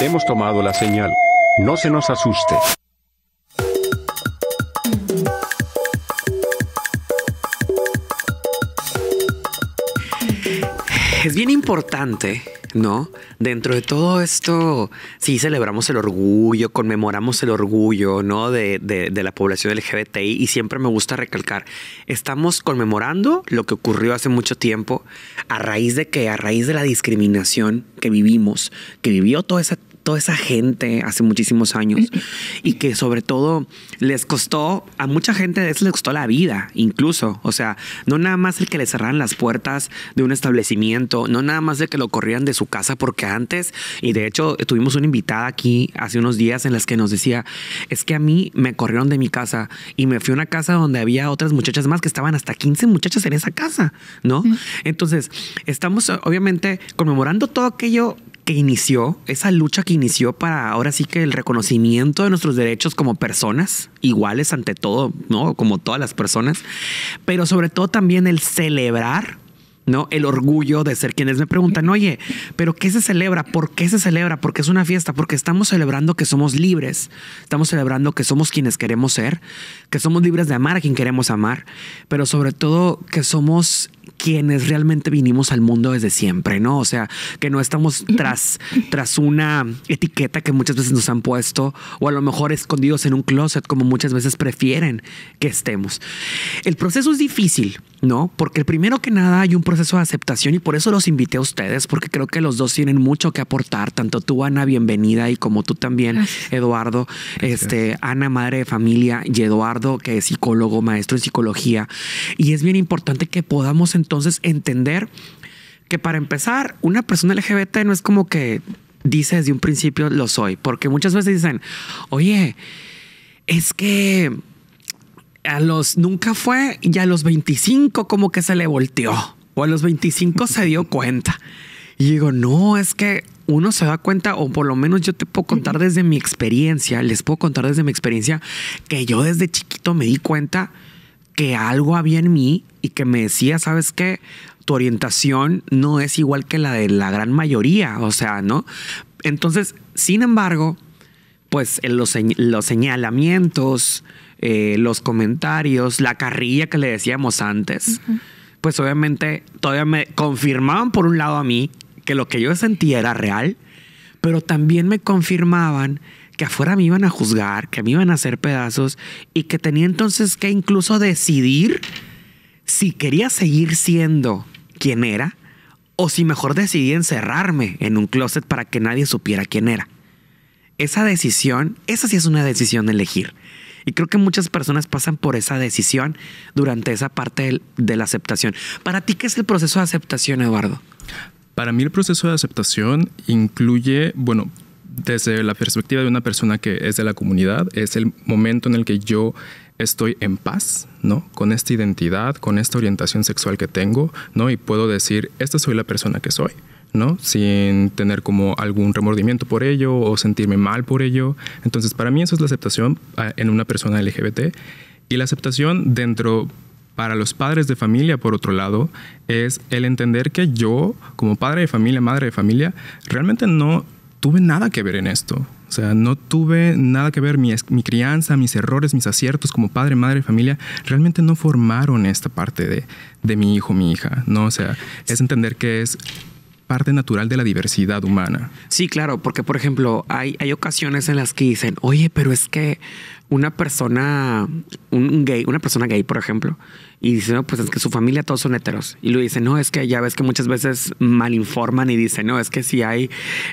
Hemos tomado la señal. No se nos asuste. Es bien importante ¿no? Dentro de todo esto, sí celebramos el orgullo, conmemoramos el orgullo, ¿no? De, la población LGBTI y siempre me gusta recalcar, estamos conmemorando lo que ocurrió hace mucho tiempo a raíz de que, a raíz de la discriminación que vivimos, que vivió toda esa toda esa gente hace muchísimos años y que sobre todo les costó, a mucha gente de eso les costó la vida, incluso. O sea, no nada más el que le cerraran las puertas de un establecimiento, no nada más de que lo corrieran de su casa, porque antes, y de hecho tuvimos una invitada aquí hace unos días en las que nos decía, es que a mí me corrieron de mi casa y me fui a una casa donde había otras muchachas más que estaban hasta 15 muchachas en esa casa, ¿no? Mm. Entonces, estamos obviamente conmemorando todo aquello inició, esa lucha que inició para ahora sí que el reconocimiento de nuestros derechos como personas, iguales ante todo, ¿no? Como todas las personas, pero sobre todo también el celebrar ¿no? El orgullo de ser quienes me preguntan, oye, pero ¿qué se celebra? ¿Por qué se celebra? Porque es una fiesta, porque estamos celebrando que somos libres, estamos celebrando que somos quienes queremos ser, que somos libres de amar a quien queremos amar, pero sobre todo que somos quienes realmente vinimos al mundo desde siempre, ¿no? O sea, que no estamos tras, tras una etiqueta que muchas veces nos han puesto o a lo mejor escondidos en un closet como muchas veces prefieren que estemos. El proceso es difícil, ¿no? Porque primero que nada hay un proceso de aceptación y por eso los invité a ustedes, porque creo que los dos tienen mucho que aportar, tanto tú, Ana, bienvenida, y como tú también, Eduardo, este, Ana, madre de familia, y Eduardo, que es psicólogo, maestro en psicología. Y es bien importante que podamos entonces entender que para empezar, una persona LGBT no es como que dice desde un principio lo soy, porque muchas veces dicen, oye, es que a los nunca fue y a los 25 como que se le volteó o a los 25 se dio cuenta. Y digo, no, es que uno se da cuenta, o por lo menos yo te puedo contar desde mi experiencia, les puedo contar desde mi experiencia, que yo desde chiquito me di cuenta que algo había en mí y que me decía, ¿sabes que Tu orientación no es igual que la de la gran mayoría, o sea, ¿no? Entonces, sin embargo, pues eh, los, los señalamientos, eh, los comentarios, la carrilla que le decíamos antes, pues obviamente todavía me confirmaban por un lado a mí que lo que yo sentía era real, pero también me confirmaban que afuera me iban a juzgar, que me iban a hacer pedazos y que tenía entonces que incluso decidir si quería seguir siendo quien era o si mejor decidí encerrarme en un closet para que nadie supiera quién era. Esa decisión, esa sí es una decisión de elegir. Y creo que muchas personas pasan por esa decisión durante esa parte de la aceptación. ¿Para ti qué es el proceso de aceptación, Eduardo? Para mí el proceso de aceptación incluye, bueno, desde la perspectiva de una persona que es de la comunidad, es el momento en el que yo estoy en paz, ¿no? Con esta identidad, con esta orientación sexual que tengo, ¿no? Y puedo decir, esta soy la persona que soy, ¿no? Sin tener como algún remordimiento por ello o sentirme mal por ello. Entonces, para mí eso es la aceptación ah, en una persona LGBT. Y la aceptación dentro, para los padres de familia, por otro lado, es el entender que yo, como padre de familia, madre de familia, realmente no tuve nada que ver en esto. O sea, no tuve nada que ver. Mi, mi, crianza, mis errores, mis aciertos como padre, madre, familia, realmente no formaron esta parte de, mi hijo, mi hija. ¿no? O sea, es entender que es parte natural de la diversidad humana. Sí, claro, porque por ejemplo, hay, hay ocasiones en las que dicen, oye, pero es que una persona, un gay, una persona gay, por ejemplo, y dice, no, pues es que su familia todos son heteros. Y lo dice, no, es que ya ves que muchas veces malinforman y dicen, no, es que si hay,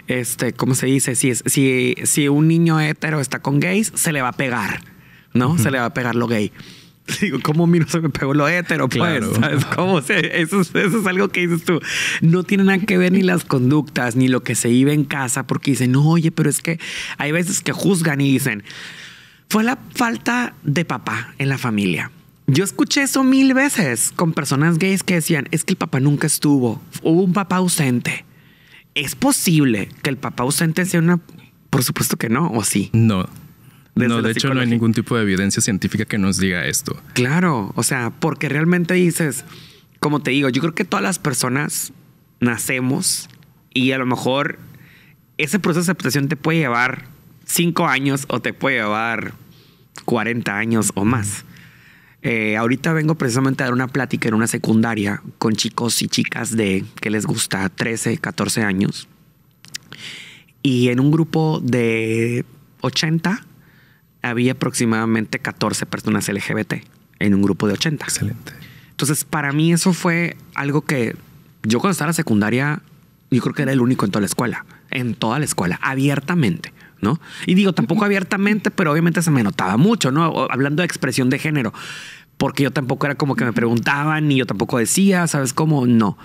este, ¿cómo se dice? Si, es, si, si un niño hetero está con gays, se le va a pegar, ¿no? Se le va a pegar lo gay. Digo, ¿cómo miro se me pegó lo hétero? Pues, ¿sabes cómo? eso, es, algo que dices tú. No tiene nada que ver ni las conductas, ni lo que se vive en casa, porque dicen, no, oye, pero es que hay veces que juzgan y dicen, fue la falta de papá en la familia. Yo escuché eso mil veces con personas gays que decían, es que el papá nunca estuvo, hubo un papá ausente. ¿Es posible que el papá ausente sea una... Por supuesto que no, ¿o sí? No. no, de hecho no hay ningún tipo de evidencia científica que nos diga esto. Claro, o sea, porque realmente dices, como te digo, yo creo que todas las personas nacemos y a lo mejor ese proceso de aceptación te puede llevar cinco años o te puede llevar 40 años o más. Eh, ahorita vengo precisamente a dar una plática en una secundaria con chicos y chicas de que les gusta 13, 14 años. Y en un grupo de 80 había aproximadamente 14 personas LGBT en un grupo de 80. Excelente. Entonces, para mí eso fue algo que yo cuando estaba en la secundaria, yo creo que era el único en toda la escuela, en toda la escuela, abiertamente. ¿No? Y digo, tampoco abiertamente, pero obviamente se me notaba mucho, ¿no? Hablando de expresión de género porque yo tampoco era como que me preguntaban ni yo tampoco decía, ¿sabes cómo? No.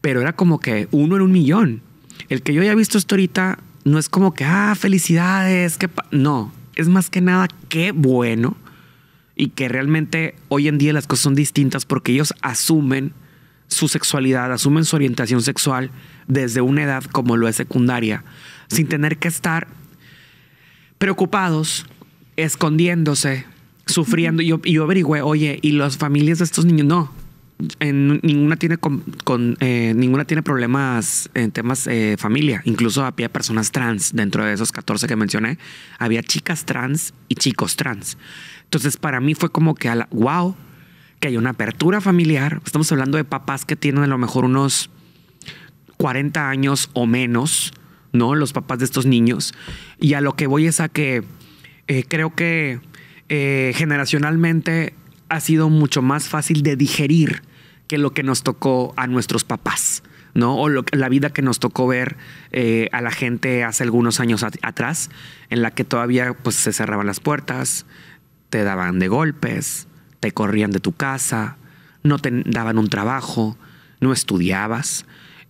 Pero era como que uno en un millón. El que yo haya visto esto ahorita no es como que, ah, felicidades, que no, es más que nada qué bueno y que realmente hoy en día las cosas son distintas porque ellos asumen su sexualidad, asumen su orientación sexual desde una edad como lo es secundaria, sin tener que estar preocupados, escondiéndose, sufriendo. Y yo, yo averigüé, oye, y las familias de estos niños, no. En, ninguna tiene con, con eh, ninguna tiene problemas en temas eh, familia. Incluso había personas trans dentro de esos 14 que mencioné. Había chicas trans y chicos trans. Entonces, para mí fue como que, wow, que hay una apertura familiar. Estamos hablando de papás que tienen a lo mejor unos 40 años o menos, ¿no? Los papás de estos niños. Y a lo que voy es a que eh, creo que eh, generacionalmente ha sido mucho más fácil de digerir que lo que nos tocó a nuestros papás, ¿no? O la vida que nos tocó ver eh, a la gente hace algunos años atrás, en la que todavía pues, se cerraban las puertas, te daban de golpes, te corrían de tu casa, no te daban un trabajo, no estudiabas.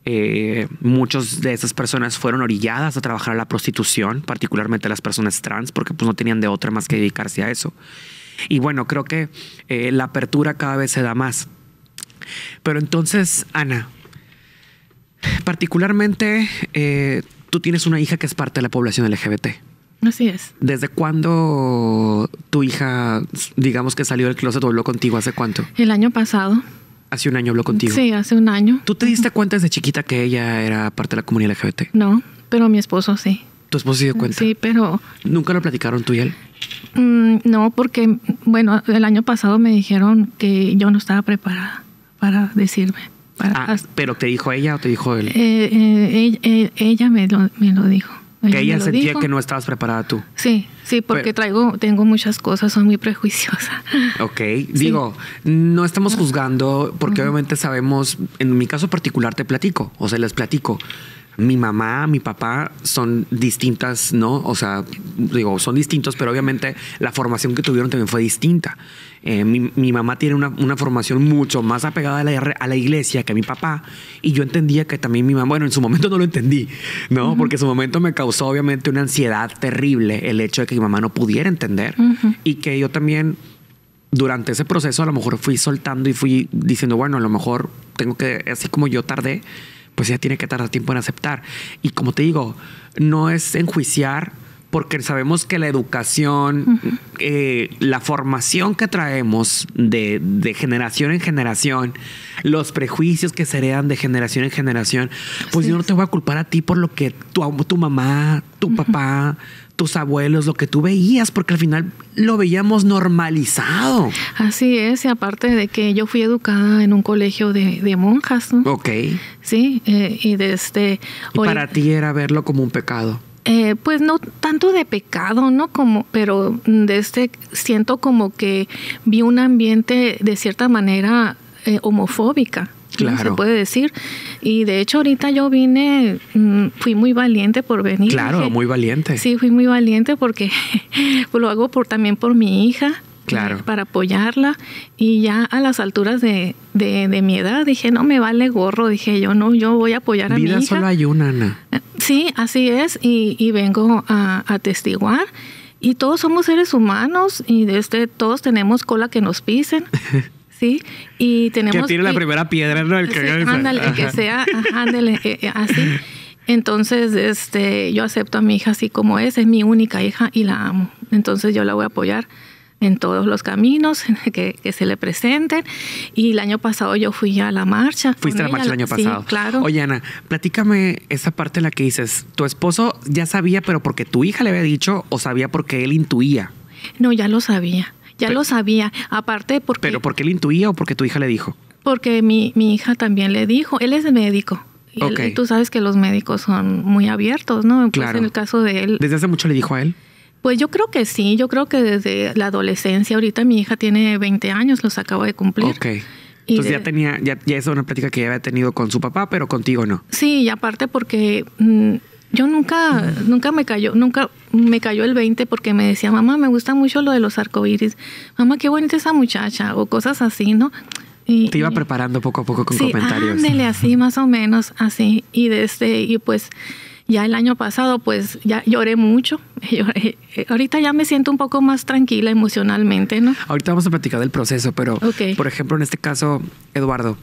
Eh, muchas de esas personas fueron orilladas a trabajar a la prostitución, particularmente las personas trans, porque pues no tenían de otra más que dedicarse a eso. Y bueno, creo que eh, la apertura cada vez se da más. Pero entonces, Ana, particularmente eh, tú tienes una hija que es parte de la población LGBT. Así es. ¿Desde cuándo tu hija, digamos que salió del closet habló contigo? ¿Hace cuánto? El año pasado. Hace un año habló contigo. Sí, hace un año. ¿Tú te diste cuenta desde chiquita que ella era parte de la comunidad LGBT? No, pero mi esposo sí. ¿Tu esposo se dio cuenta? Sí, pero... ¿Nunca lo platicaron tú y él? Mm, no, porque, bueno, el año pasado me dijeron que yo no estaba preparada para decirme. Ah, ¿Pero te dijo ella o te dijo él? Eh, eh, ella, eh, ella me, lo, me lo dijo. Ella ella sentía que no estabas preparada tú. Sí, sí, porque traigo, tengo muchas cosas, son muy prejuiciosa. Ok, digo, no estamos juzgando porque obviamente sabemos, en mi caso particular te platico, o sea, les platico mi mamá, mi papá son distintas, ¿no? O sea, digo, son distintos, pero obviamente la formación que tuvieron también fue distinta. Eh, mi, mamá tiene una, formación mucho más apegada a la, iglesia que mi papá. Y yo entendía que también mi mamá, bueno, en su momento no lo entendí, ¿no? Porque en su momento me causó obviamente una ansiedad terrible el hecho de que mi mamá no pudiera entender y que yo también durante ese proceso a lo mejor fui soltando y fui diciendo, bueno, a lo mejor tengo que, así como yo tardé, pues ya tiene que tardar tiempo en aceptar. Y como te digo, no es enjuiciar porque sabemos que la educación, eh, la formación que traemos de, generación en generación, los prejuicios que se heredan de generación en generación, pues yo no te voy a culpar a ti por lo que tu, tu mamá, tu papá, tus abuelos, lo que tú veías, porque al final lo veíamos normalizado. Así es, y aparte de que yo fui educada en un colegio de, monjas, ¿no? Ok. Sí, eh, y desde... Y para ti era verlo como un pecado. Eh, pues no tanto de pecado, ¿no? Como, pero de este siento como que vi un ambiente de cierta manera eh, homofóbica. Se puede decir. Y de hecho ahorita yo vine, mm, fui muy valiente por venir. Claro, muy valiente. Sí, fui muy valiente porque lo hago por también por mi hija. Claro. Para apoyarla. Y ya a las alturas de, de, mi edad dije, no me vale gorro. Dije yo, no, yo voy a apoyar a mi hija. solo hay una, eh, Sí, así es. Y, y vengo a atestiguar. Y todos somos seres humanos y desde este, todos tenemos cola que nos pisen. ¿sí? Y tenemos... Que tire la primera piedra, ¿no? El que, ándale, que sea, ándale, eh, eh, así. Entonces, este, yo acepto a mi hija así como es, es mi única hija y la amo. Entonces yo la voy a apoyar en todos los caminos que, se le presenten. Y el año pasado yo fui a la marcha. Fuiste a la marcha el año pasado. claro. Oye, Ana, platícame esa parte en la que dices, tu esposo ya sabía, pero porque tu hija le había dicho o sabía porque él intuía. No, ya lo sabía. Ya lo sabía. Aparte porque... ¿Pero porque él intuía o porque tu hija le dijo? Porque mi, mi hija también le dijo. Él es médico. Y, tú sabes que los médicos son muy abiertos, ¿no? Pues, claro. En el caso de él... ¿Desde hace mucho le dijo a él? Pues yo creo que sí, yo creo que desde la adolescencia, ahorita mi hija tiene 20 años, los acaba de cumplir. Ok. Entonces ya tenía, ya, es una plática que ya había tenido con su papá, pero contigo no. Sí, y aparte porque mm, yo nunca, nunca me cayó, nunca me cayó el 20 porque me decía, mamá, me gusta mucho lo de los arcoíris, mamá, qué bonita esa muchacha, o cosas así, ¿no? Y, Te iba preparando poco a poco con sí, comentarios. así más o menos, así. Y desde, y pues ya el año pasado pues ya lloré mucho. Ahorita ya me siento un poco más tranquila emocionalmente, ¿no? Ahorita vamos a platicar del proceso, pero por ejemplo en este caso, Eduardo,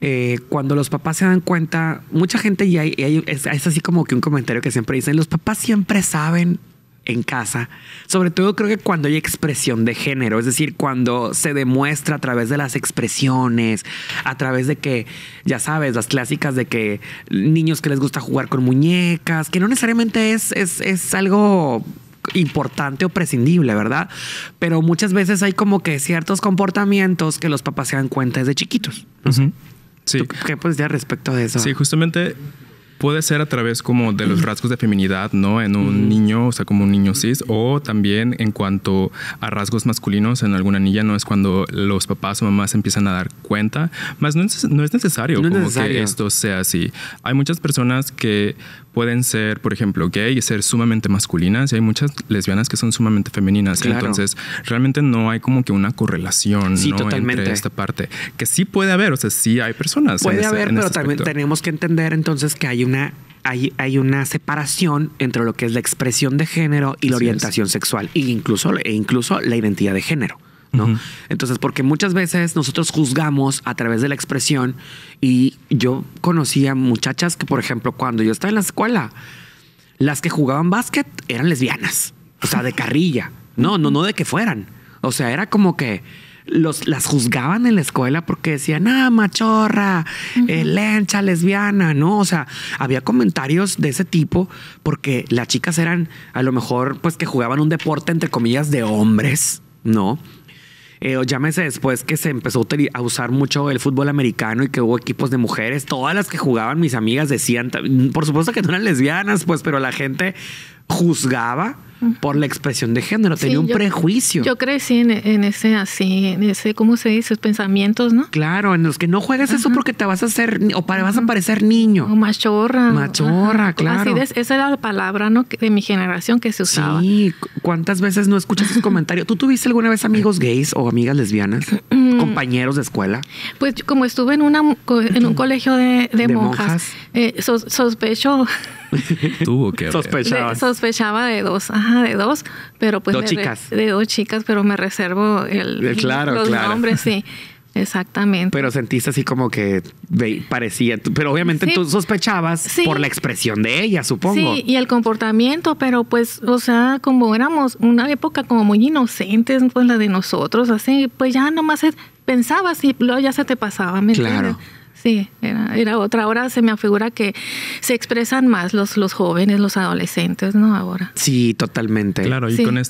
eh, cuando los papás se dan cuenta, mucha gente ya hay, es, así como que un comentario que siempre dicen, los papás siempre saben en casa. Sobre todo creo que cuando hay expresión de género, es decir, cuando se demuestra a través de las expresiones, a través de que, ya sabes, las clásicas de que niños que les gusta jugar con muñecas, que no necesariamente es, es, algo importante o prescindible, ¿verdad? Pero muchas veces hay como que ciertos comportamientos que los papás se dan cuenta desde chiquitos. ¿Qué puedes decir respecto de eso? Sí, justamente puede ser a través como de los rasgos de feminidad, ¿no? En un niño, o sea, como un niño cis, o también en cuanto a rasgos masculinos en alguna niña, ¿no? Es cuando los papás o mamás empiezan a dar cuenta, más no es, necesario es necesario. que esto sea así. Hay muchas personas que pueden ser, por ejemplo, gay y ser sumamente masculinas y hay muchas lesbianas que son sumamente femeninas. Entonces, realmente no hay como que una correlación entre esta parte. Que sí puede haber, o sea, sí hay personas. Puede haber, pero también tenemos que entender entonces que hay una hay, hay, una separación entre lo que es la expresión de género y la orientación sexual e incluso, e incluso la identidad de género. Entonces, porque muchas veces nosotros juzgamos a través de la expresión y yo conocía muchachas que, por ejemplo, cuando yo estaba en la escuela, las que jugaban básquet eran lesbianas, o sea, de carrilla. No, no, no de que fueran. O sea, era como que los, las juzgaban en la escuela porque decían, ah, machorra, eh, lencha, lesbiana, ¿no? O sea, había comentarios de ese tipo porque las chicas eran a lo mejor pues que jugaban un deporte entre comillas de hombres, ¿no? Eh, llámese después que se empezó a usar mucho el fútbol americano y que hubo equipos de mujeres, todas las que jugaban mis amigas decían, por supuesto que no eran lesbianas, pues, pero la gente juzgaba por la expresión de género, tenía un prejuicio. Yo crecí en, ese así, en ese, ¿cómo se dice? Pensamientos, ¿no? Claro, en los que no juegas eso porque te vas a hacer, o para, vas a parecer niño. O machorra. Machorra, claro. esa era la palabra ¿no? de mi generación que se usaba. Sí, ¿cuántas veces no escuchas un comentario? ¿Tú tuviste alguna vez amigos gays o amigas lesbianas? compañeros de escuela? Pues como estuve en, una, en un colegio de, monjas, Eh, sos, sospecho. Tuvo que Sospechaba. sospechaba de dos, ajá, de dos, pero pues. chicas. de dos chicas, pero me reservo el, claro, los nombres, sí. Exactamente. Pero sentiste así como que parecía, pero obviamente tú sospechabas por la expresión de ella, supongo. Sí, y el comportamiento, pero pues, o sea, como éramos una época como muy inocentes, pues la de nosotros, así, pues ya nomás pensabas y luego ya se te pasaba, ¿me Claro. Entiendes? Sí, era, otra. Ahora se me afigura que se expresan más los, los jóvenes, los adolescentes, ¿no? Ahora. Sí, totalmente. Claro, y con,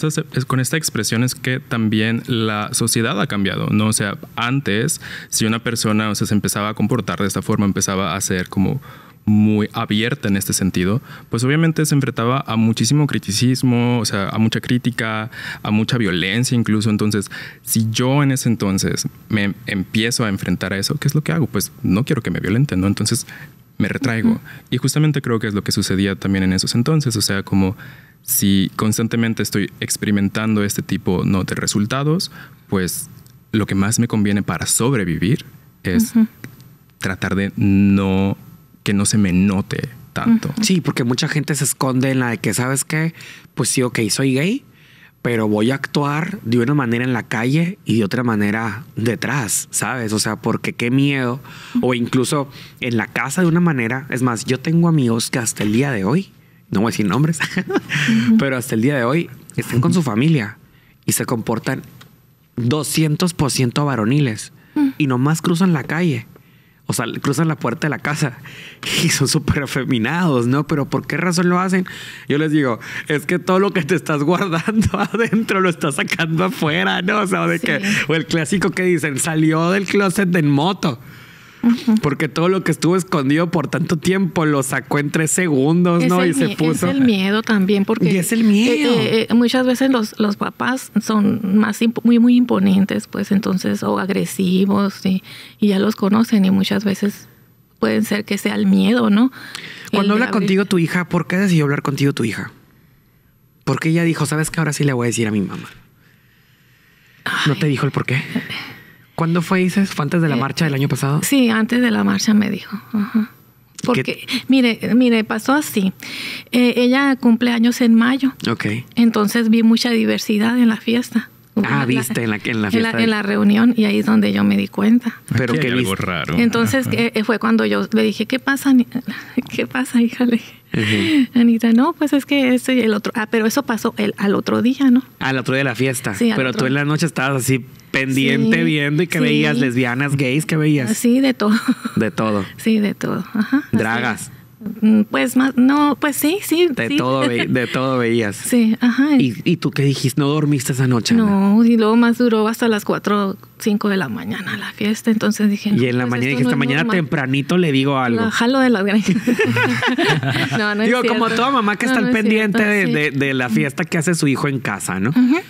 con esta expresión es que también la sociedad ha cambiado, ¿no? O sea, antes, si una persona se empezaba a comportar de esta forma, empezaba a ser como muy abierta en este sentido, pues obviamente se enfrentaba a muchísimo criticismo, o sea, a mucha crítica, a mucha violencia incluso. Entonces, si yo en ese entonces me empiezo a enfrentar a eso, ¿qué es lo que hago? Pues no quiero que me violenten, ¿no? Entonces me retraigo. Y justamente creo que es lo que sucedía también en esos entonces, o sea, como si constantemente estoy experimentando este tipo ¿no? de resultados, pues lo que más me conviene para sobrevivir es tratar de no que no se me note tanto. Sí, porque mucha gente se esconde en la de que, ¿sabes qué? Pues sí, ok, soy gay, pero voy a actuar de una manera en la calle y de otra manera detrás, ¿sabes? O sea, porque qué miedo. O incluso en la casa de una manera. Es más, yo tengo amigos que hasta el día de hoy, no voy a decir nombres, pero hasta el día de hoy están con su familia y se comportan 200% varoniles mm. y nomás cruzan la calle o sea, cruzan la puerta de la casa y son súper afeminados, ¿no? Pero ¿por qué razón lo hacen? Yo les digo, es que todo lo que te estás guardando adentro lo estás sacando afuera, ¿no? O que, o el clásico que dicen, salió del closet en moto porque todo lo que estuvo escondido por tanto tiempo lo sacó en tres segundos, ¿no? Y se puso. Es el miedo también, porque. Y es el miedo. Eh, eh, eh, muchas veces los, los papás son más muy, muy imponentes, pues entonces, o agresivos, y ya los conocen, y muchas veces pueden ser que sea el miedo, ¿no? Cuando habla contigo tu hija, ¿por qué decidió hablar contigo tu hija? Porque ella dijo, ¿sabes que Ahora sí le voy a decir a mi mamá. No te dijo el por qué. ¿Cuándo fue, dices? ¿Fue antes de la eh, marcha del año pasado? Sí, antes de la marcha me dijo. Porque, mire, mire, pasó así. Eh, ella cumple años en mayo. Ok. Entonces vi mucha diversidad en la fiesta. Ah, viste, en la, en la, fiesta. En la, reunión y ahí es donde yo me di cuenta. Pero que algo raro. Entonces eh, fue cuando yo le dije, ¿qué pasa? ¿Qué pasa, hija? Anita, no, pues es que este y el otro. Ah, pero eso pasó el, al otro día, ¿no? Al otro día de la fiesta. Sí, pero tú en la noche estabas así pendiente viendo y que veías lesbianas, gays, que veías. Sí, de todo. De todo. Sí, de todo. Ajá. Dragas. Mm, pues más, no, pues sí, sí. De, Todo, de todo veías. Sí, ajá. ¿Y, tú qué dijiste? ¿No dormiste esa noche? No, y luego más duró hasta las 4, 5 de la mañana la fiesta, entonces dije... y en la pues mañana dije, esta mañana tempranito le digo algo. La jalo de las gracias no, no Digo, como toda mamá que está al pendiente de, la fiesta que hace su hijo en casa, ¿no? Ajá.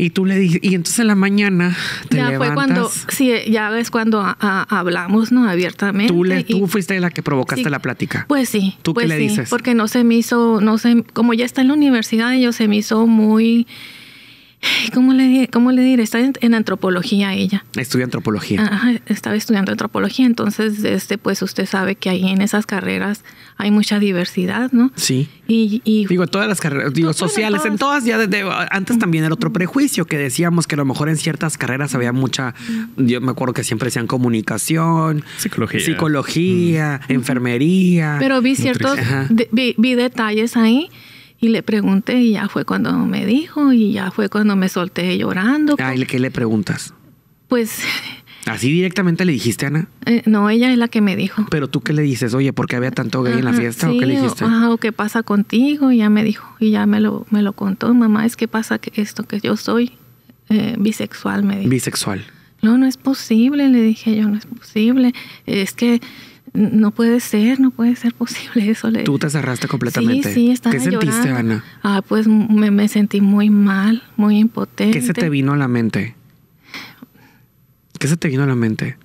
Y tú le dices, y entonces en la mañana te ya levantas. fue cuando, sí, ya ves cuando hablamos, ¿no? Abiertamente. Tú, fuiste la que provocaste la plática. Pues sí. ¿Tú qué pues le dices? Porque no se me hizo, no sé, como ya está en la universidad, yo se me hizo muy ¿Cómo le, cómo le diré? Está en, antropología ella. Estudia antropología. estaba estudiando antropología, entonces, este, pues usted sabe que ahí en esas carreras hay mucha diversidad, ¿no? Sí. Y, y digo, todas las carreras, digo, sociales, en todas, ya desde antes también era otro prejuicio que decíamos que a lo mejor en ciertas carreras había mucha, yo me acuerdo que siempre decían comunicación, psicología, enfermería. Pero vi ciertos, vi detalles ahí y le pregunté y ya fue cuando me dijo y ya fue cuando me solté llorando. Ah, qué le preguntas? Pues... ¿Así directamente le dijiste, Ana? Eh, no, ella es la que me dijo. ¿Pero tú qué le dices? Oye, ¿por qué había tanto gay en la fiesta? ¿O qué le dijiste? O, qué pasa contigo, y ya me dijo, y ya me lo, me lo contó. Mamá, es que pasa que esto, que yo soy eh, bisexual, me dijo. Bisexual. No, no es posible, le dije yo, no es posible. Es que no puede ser, no puede ser posible eso. Tú te cerraste completamente. Sí, sí, estaba ¿Qué sentiste, Ana? Ah, pues me, me, sentí muy mal, muy impotente. ¿Qué se te vino a la mente? ¿Qué se te vino a la mente?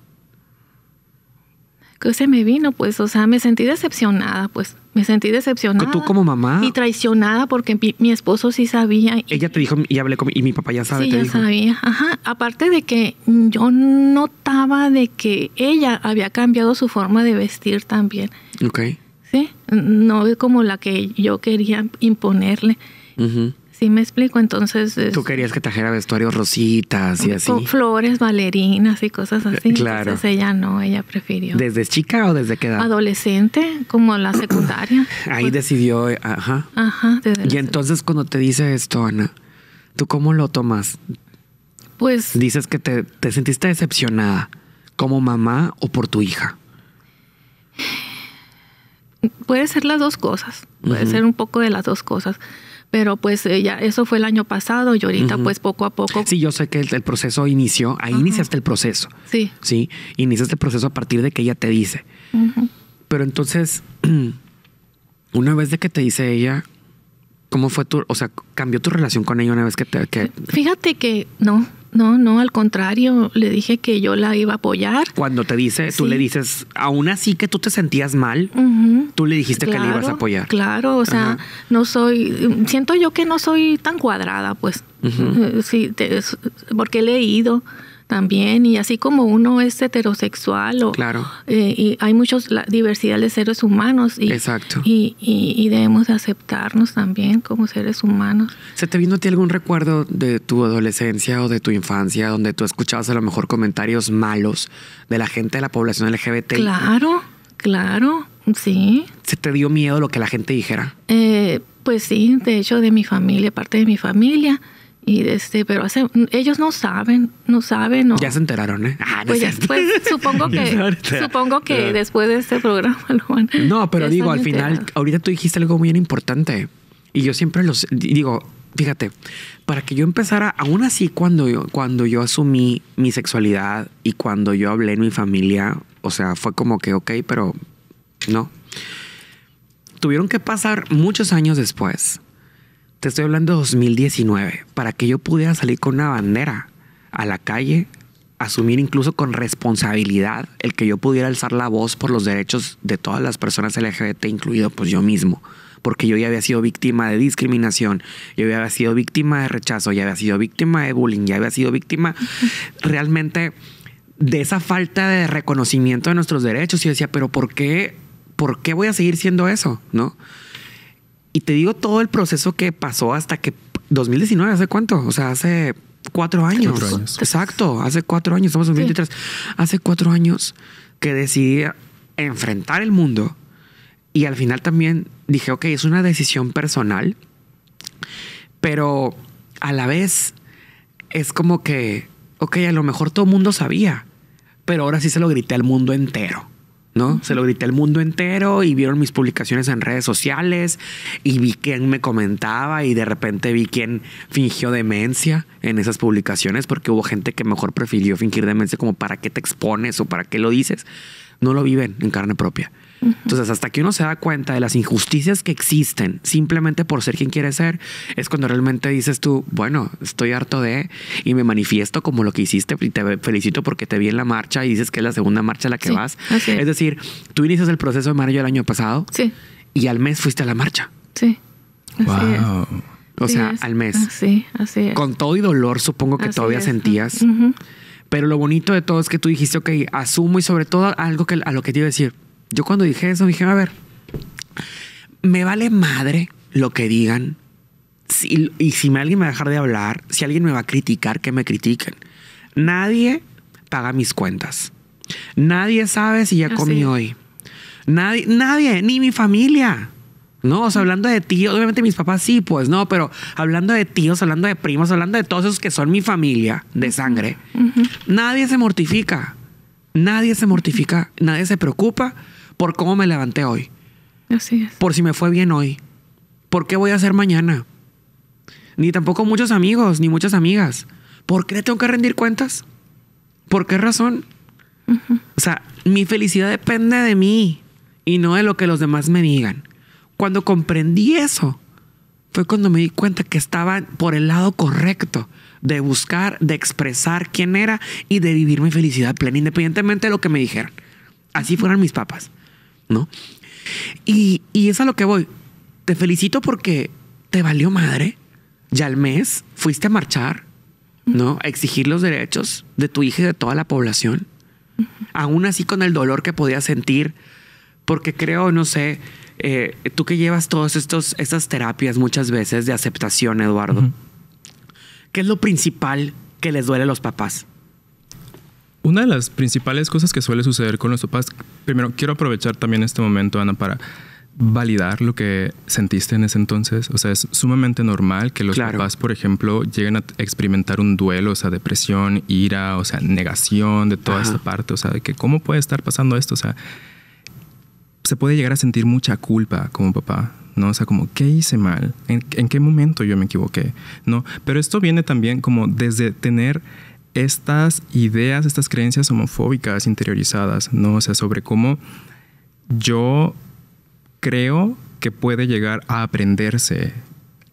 ¿Qué se me vino? Pues, o sea, me sentí decepcionada, pues me sentí decepcionada. Tú como mamá. Y traicionada porque mi, esposo sí sabía. Ella te dijo, y hablé con, y mi papá ya sabe. Sí, ya sabía. Ajá. Aparte de que yo notaba de que ella había cambiado su forma de vestir también. Ok. Sí. No es como la que yo quería imponerle. Ajá. Sí, me explico. Entonces. Tú querías que trajera vestuarios rositas y así. Con flores, bailarinas y cosas eh, así. Claro. Entonces ella no, ella prefirió. ¿Desde chica o desde qué edad? Adolescente, como la secundaria. Ahí pues decidió, eh, ajá. Ajá. y entonces cuando te dice esto, Ana, ¿tú cómo lo tomas? Pues. Dices que te, sentiste decepcionada como mamá o por tu hija. Puede ser las dos cosas. Puede ser un poco de las dos cosas pero pues ella, eh, eso fue el año pasado y ahorita pues poco a poco. Sí, yo sé que el, proceso inició, ahí iniciaste el proceso. Sí. Sí, iniciaste el proceso a partir de que ella te dice. Pero entonces, una vez de que te dice ella, ¿cómo fue tu, o sea, cambió tu relación con ella una vez que te... Que... Fíjate que no, no, no, al contrario, le dije que yo la iba a apoyar. Cuando te dice, tú le dices, aún así que tú te sentías mal, tú le dijiste que la ibas a apoyar. Claro, o sea, no soy, siento yo que no soy tan cuadrada, pues, sí, porque he leído, también y así como uno es heterosexual o eh, y hay muchos la diversidad de seres humanos y, Y, debemos aceptarnos también como seres humanos. ¿Se te vino a ti algún recuerdo de tu adolescencia o de tu infancia donde tú escuchabas a lo mejor comentarios malos de la gente de la población LGBT? Claro, claro, sí. ¿Se te dio miedo lo que la gente dijera? Eh, pues sí, de hecho de mi familia, parte de mi familia. Y este, pero ellos no saben, no saben. Ya se enteraron, ¿eh? Ah, pues ya, supongo que, supongo que después de este programa Juan. No, pero digo, al final, ahorita tú dijiste algo muy importante. Y yo siempre los digo, fíjate, para que yo empezara, aún así, cuando yo, cuando yo asumí mi sexualidad y cuando yo hablé en mi familia, o sea, fue como que, ok, pero no. Tuvieron que pasar muchos años después te estoy hablando de 2019, para que yo pudiera salir con una bandera a la calle, asumir incluso con responsabilidad el que yo pudiera alzar la voz por los derechos de todas las personas LGBT, incluido pues yo mismo, porque yo ya había sido víctima de discriminación, yo ya había sido víctima de rechazo, ya había sido víctima de bullying, ya había sido víctima realmente de esa falta de reconocimiento de nuestros derechos y decía, pero ¿por qué? ¿Por qué voy a seguir siendo eso? ¿No? Y te digo todo el proceso que pasó hasta que 2019, ¿hace cuánto? O sea, hace cuatro años. Cuatro años. Exacto, hace cuatro años, estamos en 2023. Hace cuatro años que decidí enfrentar el mundo y al final también dije, ok, es una decisión personal, pero a la vez es como que, ok, a lo mejor todo el mundo sabía, pero ahora sí se lo grité al mundo entero. ¿no? Se lo grité al mundo entero y vieron mis publicaciones en redes sociales y vi quién me comentaba y de repente vi quién fingió demencia en esas publicaciones porque hubo gente que mejor prefirió fingir demencia como para qué te expones o para qué lo dices. No lo viven en carne propia. Entonces, hasta que uno se da cuenta de las injusticias que existen simplemente por ser quien quiere ser, es cuando realmente dices tú, bueno, estoy harto de y me manifiesto como lo que hiciste y te felicito porque te vi en la marcha y dices que es la segunda marcha a la que vas. Es. decir, tú inicias el proceso de mayo el año pasado sí. y al mes fuiste a la marcha. Sí. wow. O sea, al mes. Sí, así es. Con todo y dolor, supongo que todavía sentías. Pero lo bonito de todo es que tú dijiste, ok, asumo y sobre todo algo que, a lo que te iba a decir, yo cuando dije eso, dije, a ver, me vale madre lo que digan. y si alguien me va a dejar de hablar, si alguien me va a criticar, que me critiquen. Nadie paga mis cuentas. Nadie sabe si ya comí hoy. Nadie, nadie, ni mi familia. No, o sea, hablando de tíos, obviamente mis papás sí, pues no, pero hablando de tíos, hablando de primos, hablando de todos esos que son mi familia de sangre, nadie se mortifica, nadie se mortifica, nadie se preocupa por cómo me levanté hoy. Así es. Por si me fue bien hoy. ¿Por qué voy a hacer mañana? Ni tampoco muchos amigos, ni muchas amigas. ¿Por qué tengo que rendir cuentas? ¿Por qué razón? O sea, mi felicidad depende de mí y no de lo que los demás me digan. Cuando comprendí eso, fue cuando me di cuenta que estaba por el lado correcto de buscar, de expresar quién era y de vivir mi felicidad plena, independientemente de lo que me dijeran. Así fueron mis papas. Y, es a lo que voy. Te felicito porque te valió madre. Ya al mes fuiste a marchar, ¿no? A exigir los derechos de tu hija y de toda la población. Aún así con el dolor que podías sentir, porque creo, no sé, eh, tú que llevas todas estas terapias muchas veces de aceptación, Eduardo, ¿qué es lo principal que les duele a los papás? Una de las principales cosas que suele suceder con los papás, primero quiero aprovechar también este momento, Ana, para validar lo que sentiste en ese entonces. O sea, es sumamente normal que los papás, por ejemplo, lleguen a experimentar un duelo, o sea, depresión, ira, o sea, negación de toda esta parte. O sea, de que cómo puede estar pasando esto. O sea, se puede llegar a sentir mucha culpa como papá. ¿no? O sea, como, ¿qué hice mal? ¿En, ¿En, qué momento yo me equivoqué? ¿No? Pero esto viene también como desde tener estas ideas, estas creencias homofóbicas interiorizadas, ¿no? O sea, sobre cómo yo creo que puede llegar a aprenderse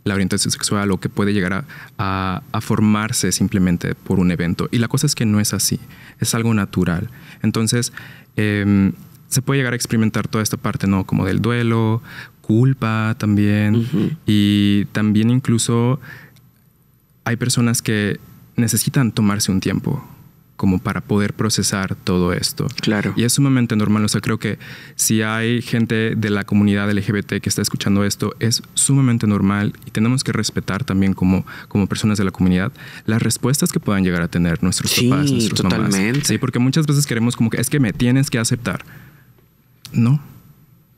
la orientación sexual o que puede llegar a, formarse simplemente por un evento. Y la cosa es que no es así, es algo natural. Entonces, em, se puede llegar a experimentar toda esta parte, ¿no? Como del duelo, culpa también, y también incluso hay personas que necesitan tomarse un tiempo como para poder procesar todo esto. Claro. Y es sumamente normal. O sea, creo que si hay gente de la comunidad LGBT que está escuchando esto, es sumamente normal y tenemos que respetar también como, como personas de la comunidad las respuestas que puedan llegar a tener nuestros papás, nuestros totalmente. mamás. Sí, porque muchas veces queremos como que es que me tienes que aceptar. No.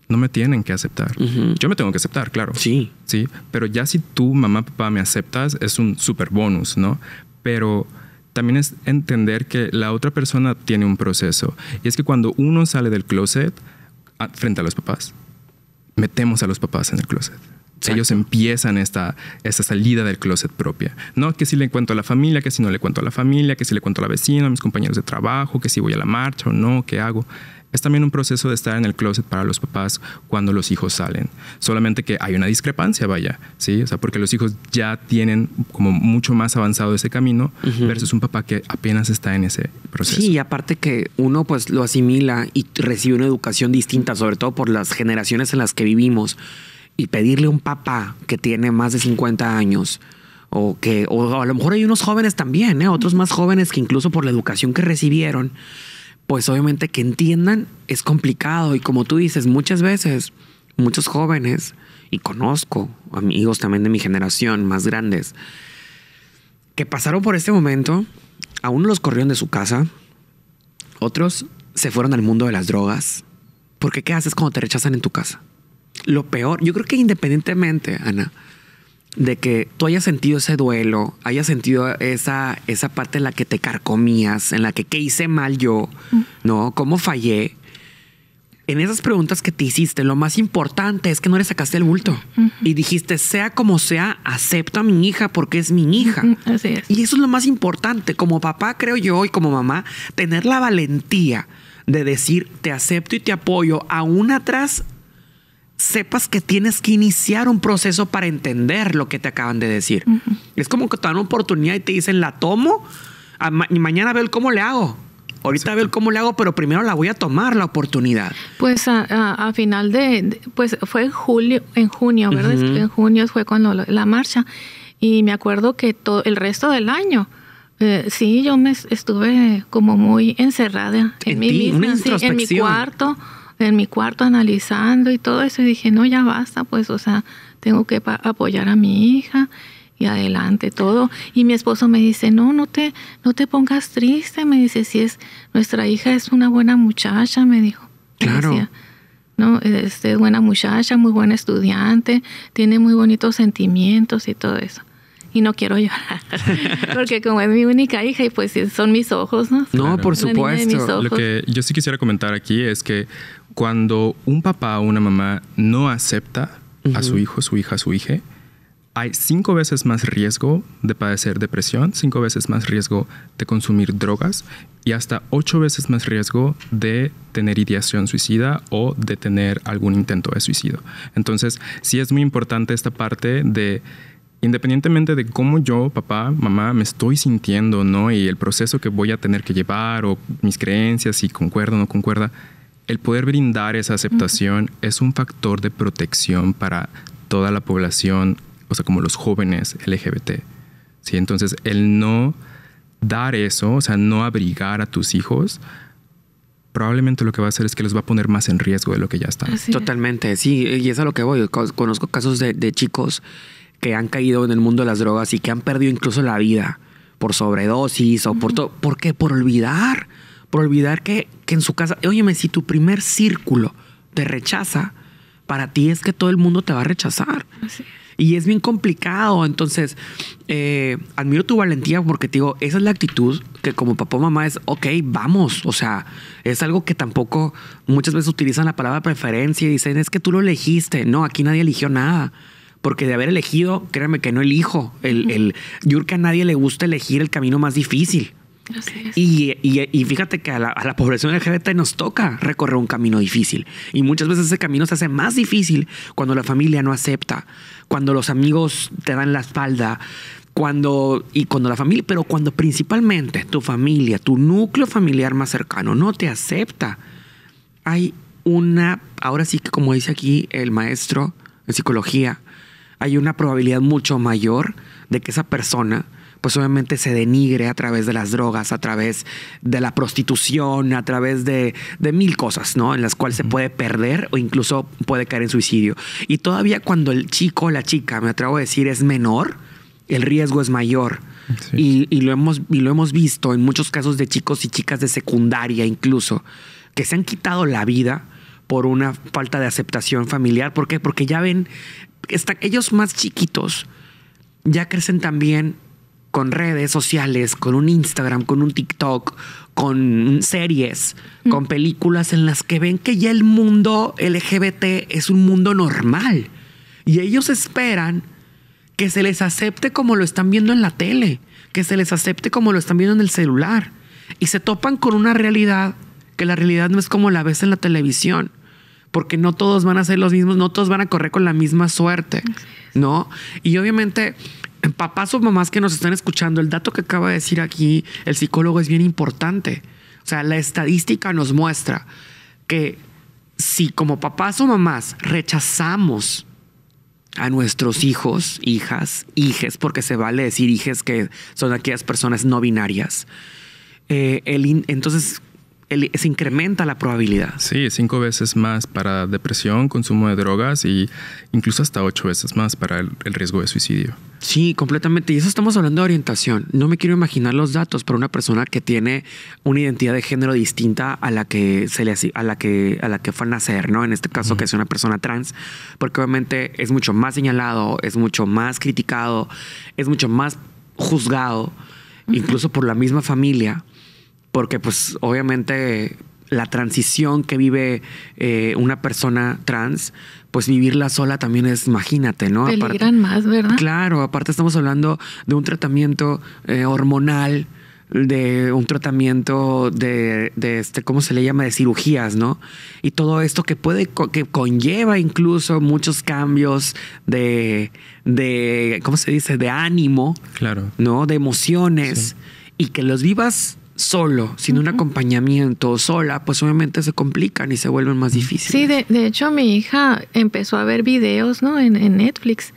No me tienen que aceptar. Yo me tengo que aceptar, claro. Sí. Sí. Pero ya si tú, mamá, papá, me aceptas, es un super bonus, ¿no? pero también es entender que la otra persona tiene un proceso. Y es que cuando uno sale del closet, ah, frente a los papás, metemos a los papás en el closet. Ellos empiezan esta, esta salida del closet propia. No que si le cuento a la familia, que si no le cuento a la familia, que si le cuento a la vecina, a mis compañeros de trabajo, que si voy a la marcha o no, qué hago. Es también un proceso de estar en el closet para los papás cuando los hijos salen. Solamente que hay una discrepancia, vaya, ¿sí? O sea, porque los hijos ya tienen como mucho más avanzado ese camino versus un papá que apenas está en ese proceso. Sí, y aparte que uno pues lo asimila y recibe una educación distinta, sobre todo por las generaciones en las que vivimos. Y pedirle un papá que tiene más de 50 años o que o a lo mejor hay unos jóvenes también, ¿eh? otros más jóvenes que incluso por la educación que recibieron pues obviamente que entiendan es complicado. Y como tú dices, muchas veces, muchos jóvenes, y conozco amigos también de mi generación, más grandes, que pasaron por este momento, a unos los corrieron de su casa, otros se fueron al mundo de las drogas, porque ¿qué haces cuando te rechazan en tu casa? Lo peor, yo creo que independientemente, Ana, de que tú hayas sentido ese duelo, hayas sentido esa, esa parte en la que te carcomías, en la que qué hice mal yo, mm. ¿no? ¿Cómo fallé? En esas preguntas que te hiciste, lo más importante es que no le sacaste el bulto y dijiste, sea como sea, acepto a mi hija porque es mi hija. Y eso es lo más importante, como papá creo yo y como mamá, tener la valentía de decir, te acepto y te apoyo, aún atrás sepas que tienes que iniciar un proceso para entender lo que te acaban de decir. Es como que te dan una oportunidad y te dicen, la tomo y mañana veo cómo le hago. Ahorita a veo cómo le hago, pero primero la voy a tomar la oportunidad. Pues a, final de, pues fue en julio, en junio, ¿verdad? En junio fue cuando la marcha. Y me acuerdo que todo el resto del año, eh, sí, yo me estuve como muy encerrada en, misma, en mi cuarto en mi cuarto analizando y todo eso y dije, no, ya basta, pues, o sea, tengo que apoyar a mi hija y adelante todo. Y mi esposo me dice, no, no te, no te pongas triste, me dice, si es, nuestra hija es una buena muchacha, me dijo. Claro. ¿no? Este, es buena muchacha, muy buena estudiante, tiene muy bonitos sentimientos y todo eso. Y no quiero llorar, porque como es mi única hija y pues son mis ojos, ¿no? No, por supuesto. Lo que yo sí quisiera comentar aquí es que cuando un papá o una mamá no acepta a su hijo, su hija, su hija, hay cinco veces más riesgo de padecer depresión, cinco veces más riesgo de consumir drogas y hasta ocho veces más riesgo de tener ideación suicida o de tener algún intento de suicidio. Entonces, sí es muy importante esta parte de independientemente de cómo yo, papá, mamá, me estoy sintiendo, ¿no? Y el proceso que voy a tener que llevar o mis creencias, si concuerdo o no concuerda, el poder brindar esa aceptación es un factor de protección para toda la población, o sea, como los jóvenes LGBT. ¿sí? Entonces, el no dar eso, o sea, no abrigar a tus hijos, probablemente lo que va a hacer es que los va a poner más en riesgo de lo que ya están. Totalmente, sí, y es a lo que voy. Conozco casos de, chicos que han caído en el mundo de las drogas y que han perdido incluso la vida por sobredosis o por todo. ¿Por qué? Por olvidar. Por olvidar que, en su casa, óyeme, si tu primer círculo te rechaza, para ti es que todo el mundo te va a rechazar. Y es bien complicado. Entonces, eh, admiro tu valentía porque te digo, esa es la actitud que como papá o mamá es, ok, vamos. O sea, es algo que tampoco muchas veces utilizan la palabra preferencia y dicen, es que tú lo elegiste. No, aquí nadie eligió nada. Porque de haber elegido, créanme que no elijo. El, el, yo que a nadie le gusta elegir el camino más difícil. Y, fíjate que a la, a la, población LGBT nos toca recorrer un camino difícil. Y muchas veces ese camino se hace más difícil cuando la familia no acepta, cuando los amigos te dan la espalda, cuando, y cuando la familia, pero cuando principalmente tu familia, tu núcleo familiar más cercano no te acepta, hay una, ahora sí que como dice aquí el maestro en psicología, hay una probabilidad mucho mayor de que esa persona pues obviamente se denigre a través de las drogas, a través de la prostitución, a través de, mil cosas, ¿no? En las cuales se puede perder o incluso puede caer en suicidio. Y todavía cuando el chico o la chica, me atrevo a decir, es menor, el riesgo es mayor. Y, lo hemos, y lo hemos visto en muchos casos de chicos y chicas de secundaria incluso, que se han quitado la vida por una falta de aceptación familiar. ¿Por qué? Porque ya ven, ellos más chiquitos ya crecen también con redes sociales, con un Instagram, con un TikTok, con series, mm. con películas en las que ven que ya el mundo LGBT es un mundo normal. Y ellos esperan que se les acepte como lo están viendo en la tele, que se les acepte como lo están viendo en el celular. Y se topan con una realidad que la realidad no es como la ves en la televisión, porque no todos van a ser los mismos, no todos van a correr con la misma suerte, ¿no? Y obviamente papás o mamás que nos están escuchando, el dato que acaba de decir aquí el psicólogo es bien importante. O sea, la estadística nos muestra que si como papás o mamás rechazamos a nuestros hijos, hijas, hijes, porque se vale decir hijes que son aquellas personas no binarias, eh, entonces se incrementa la probabilidad. Sí, cinco veces más para depresión, consumo de drogas e incluso hasta ocho veces más para el, riesgo de suicidio. Sí, completamente. Y eso estamos hablando de orientación. No me quiero imaginar los datos para una persona que tiene una identidad de género distinta a la que se le a la que a la que fue a nacer, ¿no? En este caso que es una persona trans, porque obviamente es mucho más señalado, es mucho más criticado, es mucho más juzgado, incluso por la misma familia porque pues obviamente la transición que vive eh, una persona trans, pues vivirla sola también es, imagínate, ¿no? Peligran aparte, más, ¿verdad? Claro, aparte estamos hablando de un tratamiento eh, hormonal, de un tratamiento de, este, ¿cómo se le llama? De cirugías, ¿no? Y todo esto que puede, que conlleva incluso muchos cambios de, de ¿cómo se dice? De ánimo, claro. ¿no? De emociones. Y que los vivas solo, sin un acompañamiento, sola, pues obviamente se complican y se vuelven más difíciles. Sí, de, hecho mi hija empezó a ver videos, ¿no? En, Netflix,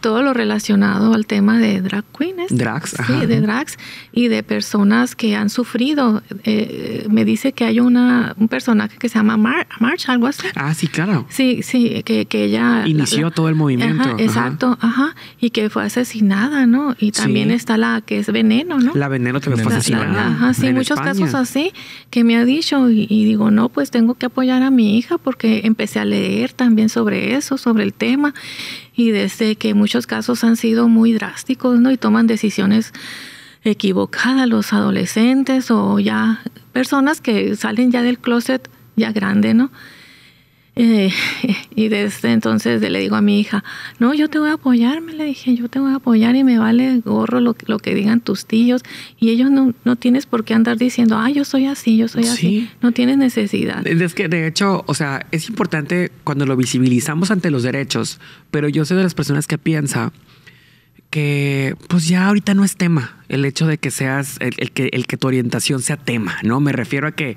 todo lo relacionado al tema de drag queens. Drags, Sí, de drags y de personas que han sufrido. Eh, eh, me dice que hay una, un personaje que se llama Mar March, algo así. Ah, sí, claro. Sí, sí, que, que ella... Inició todo el movimiento. exacto, ajá, y que fue asesinada, ¿no? Y también está la que es Veneno, ¿no? La Veneno también fue asesinada. ajá, Sí, muchos casos así, que me ha dicho y, digo, no, pues tengo que apoyar a mi hija porque empecé a leer también sobre eso, sobre el tema, y desde que muchos casos han sido muy drásticos, ¿no? Y toman decisiones equivocadas los adolescentes o ya personas que salen ya del closet ya grande, ¿no? Eh, y desde entonces le digo a mi hija, no, yo te voy a apoyar, me le dije, yo te voy a apoyar y me vale gorro lo, lo que digan tus tíos. Y ellos no, no tienes por qué andar diciendo, ah, yo soy así, yo soy así. No tienes necesidad. Es que de hecho, o sea, es importante cuando lo visibilizamos ante los derechos, pero yo soy de las personas que piensa que pues ya ahorita no es tema el hecho de que seas, el, que, el que tu orientación sea tema, ¿no? Me refiero a que,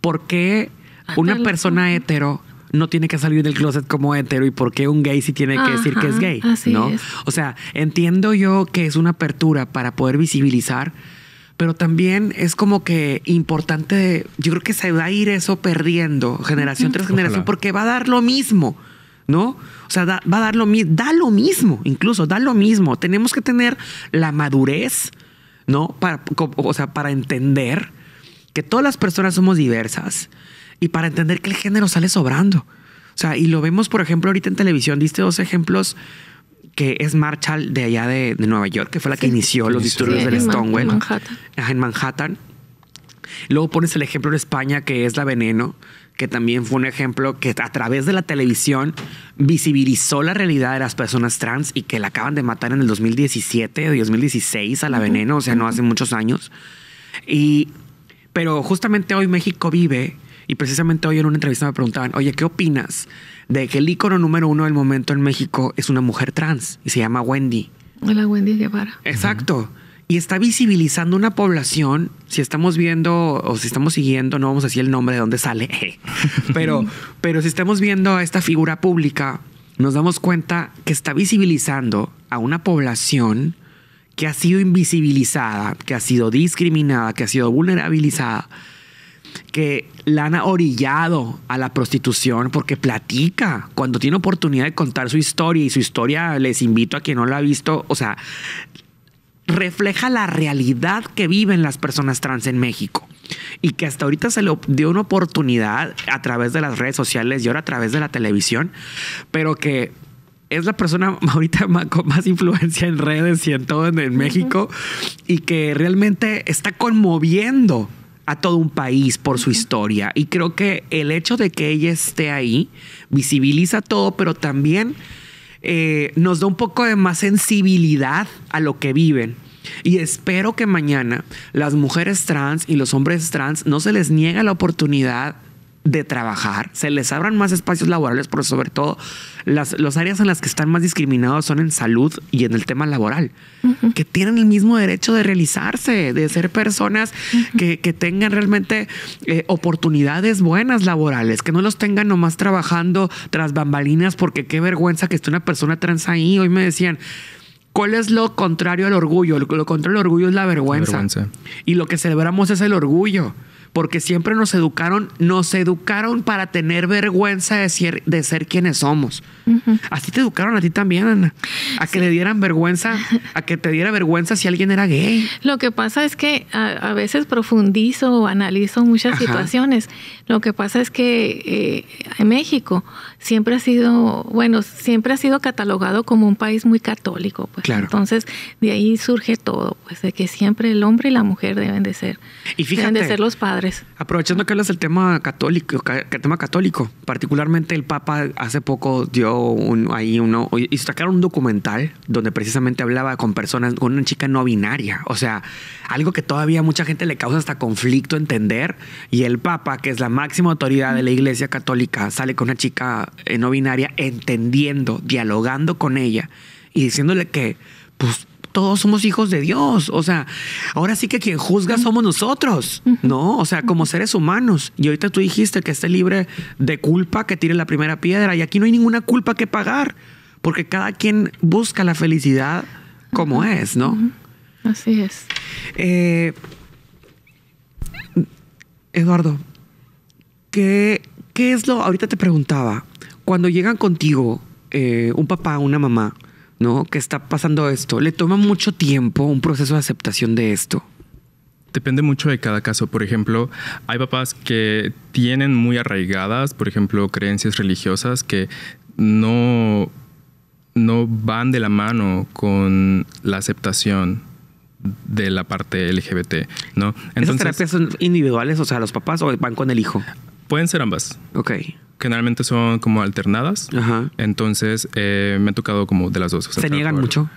¿por qué una persona hetero no tiene que salir del closet como hetero y por qué un gay sí tiene que decir que es gay, ¿no? O sea, entiendo yo que es una apertura para poder visibilizar, pero también es como que importante, yo creo que se va a ir eso perdiendo generación tras generación porque va a dar lo mismo. ¿no? O sea, va a dar lo mismo, da lo mismo, incluso da lo mismo. Tenemos que tener la madurez, ¿no? o sea, para entender que todas las personas somos diversas, y para entender que el género sale sobrando. O sea, y lo vemos, por ejemplo, ahorita en televisión, diste dos ejemplos que es Marshall de allá de, Nueva York, que fue la que inició los disturbios del Stonewall. en Manhattan. Luego pones el ejemplo en España, que es la veneno, que también fue un ejemplo que a través de la televisión visibilizó la realidad de las personas trans y que la acaban de matar en el 2017 o 2016 a la veneno, o sea, no hace muchos años. Y, pero justamente hoy México vive y precisamente hoy en una entrevista me preguntaban, oye, ¿qué opinas de que el ícono número uno del momento en México es una mujer trans y se llama Wendy? Hola, Wendy Guevara. Exacto. Y está visibilizando una población, si estamos viendo o si estamos siguiendo, no vamos a decir el nombre de dónde sale, pero, pero si estamos viendo a esta figura pública, nos damos cuenta que está visibilizando a una población que ha sido invisibilizada, que ha sido discriminada, que ha sido vulnerabilizada que la han orillado a la prostitución porque platica cuando tiene oportunidad de contar su historia y su historia, les invito a quien no la ha visto, o sea, refleja la realidad que viven las personas trans en México y que hasta ahorita se le dio una oportunidad a través de las redes sociales y ahora a través de la televisión, pero que es la persona ahorita con más influencia en redes y en todo en, México y que realmente está conmoviendo a todo un país por su historia. Y creo que el hecho de que ella esté ahí visibiliza todo, pero también eh, nos da un poco de más sensibilidad a lo que viven. Y espero que mañana las mujeres trans y los hombres trans no se les niegue la oportunidad de trabajar, se les abran más espacios laborales, pero sobre todo las los áreas en las que están más discriminados son en salud y en el tema laboral, que tienen el mismo derecho de realizarse, de ser personas que, tengan realmente eh, oportunidades buenas laborales, que no los tengan nomás trabajando tras bambalinas, porque qué vergüenza que esté una persona trans ahí. Hoy me decían, ¿Cuál es lo contrario al orgullo? Lo, contrario al orgullo es la vergüenza. Y lo que celebramos es el orgullo porque siempre nos educaron, nos educaron para tener vergüenza de ser, de ser quienes somos. Así te educaron a ti también, Ana, a que le dieran vergüenza, a que te diera vergüenza si alguien era gay. Lo que pasa es que a, veces profundizo o analizo muchas situaciones. Lo que pasa es que eh, en México siempre ha sido, bueno, siempre ha sido catalogado como un país muy católico. Pues. Entonces, de ahí surge todo, pues de que siempre el hombre y la mujer deben de ser, deben de ser los padres Aprovechando que hablas del tema católico, el tema católico, particularmente el Papa hace poco dio un, ahí uno y sacaron un documental donde precisamente hablaba con personas, con una chica no binaria, o sea, algo que todavía mucha gente le causa hasta conflicto entender y el Papa, que es la máxima autoridad de la Iglesia Católica, sale con una chica eh, no binaria entendiendo, dialogando con ella y diciéndole que pues todos somos hijos de Dios. O sea, ahora sí que quien juzga somos nosotros, ¿no? O sea, como seres humanos. Y ahorita tú dijiste que esté libre de culpa, que tire la primera piedra. Y aquí no hay ninguna culpa que pagar, porque cada quien busca la felicidad como es, ¿no? Así es. Eh, Eduardo, ¿qué, ¿qué, es lo, ahorita te preguntaba, cuando llegan contigo eh, un papá, una mamá, ¿no? Que está pasando esto. ¿Le toma mucho tiempo un proceso de aceptación de esto? Depende mucho de cada caso. Por ejemplo, hay papás que tienen muy arraigadas, por ejemplo, creencias religiosas que no, no van de la mano con la aceptación de la parte LGBT, ¿no? Entonces, ¿Esas terapias son individuales, o sea, los papás o van con el hijo? Pueden ser ambas. Ok. Generalmente son como alternadas. Ajá. Entonces eh, me ha tocado como de las dos. ¿Se niegan mucho?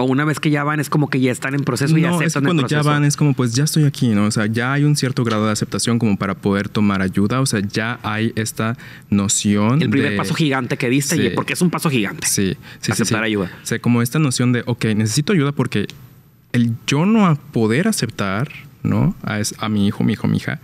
O una vez que ya van es como que ya están en proceso y y aceptan es cuando ya van es como pues ya estoy aquí, ¿no? O sea, ya hay un cierto grado de aceptación como para poder tomar ayuda, o sea, ya hay esta noción El primer paso gigante que diste porque es un paso gigante. Sí, sí aceptar ayuda. O como esta noción de, ok, necesito ayuda porque el yo no a poder aceptar ¿no? A, es, a mi hijo, mi hijo, mi hija,